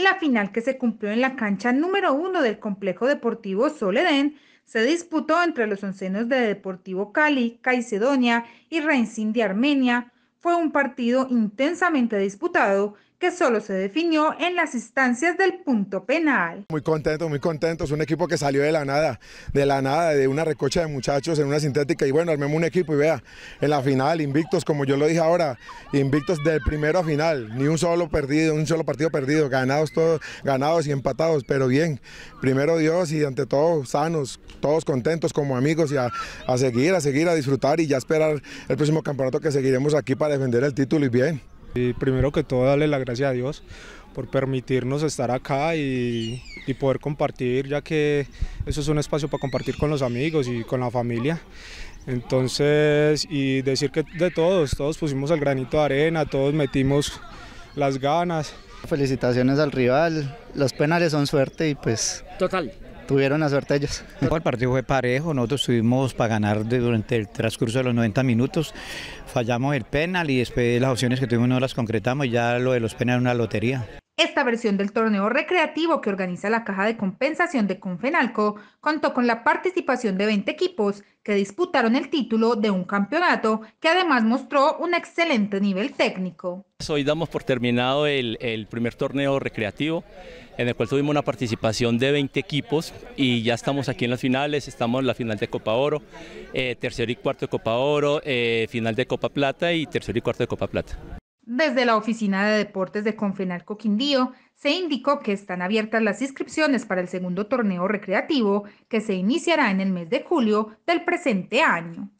la final que se cumplió en la cancha número uno del complejo deportivo Soledén se disputó entre los oncenos de Deportivo Cali, Caicedonia y Reinsin de Armenia. Fue un partido intensamente disputado que solo se definió en las instancias del punto penal. Muy contentos, muy contentos, un equipo que salió de la nada, de la nada, de una recocha de muchachos en una sintética y bueno, armemos un equipo y vea, en la final invictos, como yo lo dije ahora, invictos del primero a final, ni un solo perdido, un solo partido perdido, ganados todos, ganados y empatados, pero bien, primero Dios y ante todo sanos, todos contentos como amigos y a seguir, a seguir, a disfrutar y ya esperar el próximo campeonato que seguiremos aquí para defender el título y bien primero que todo, darle la gracia a Dios por permitirnos estar acá y, poder compartir, ya que eso es un espacio para compartir con los amigos y con la familia. Entonces, y decir que de todos, todos pusimos el granito de arena, todos metimos las ganas. Felicitaciones al rival, los penales son suerte y pues... Total tuvieron la suerte ellos. El partido fue parejo, nosotros estuvimos para ganar durante el transcurso de los 90 minutos, fallamos el penal y después las opciones que tuvimos no las concretamos y ya lo de los penales era una lotería. Esta versión del torneo recreativo que organiza la Caja de Compensación de Confenalco contó con la participación de 20 equipos que disputaron el título de un campeonato que además mostró un excelente nivel técnico. Pues hoy damos por terminado el, primer torneo recreativo en el cual tuvimos una participación de 20 equipos y ya estamos aquí en las finales, estamos en la final de Copa Oro, eh, tercero y cuarto de Copa Oro, eh, final de Copa Plata y tercero y cuarto de Copa Plata. Desde la Oficina de Deportes de Confenal Coquindío se indicó que están abiertas las inscripciones para el segundo torneo recreativo que se iniciará en el mes de julio del presente año.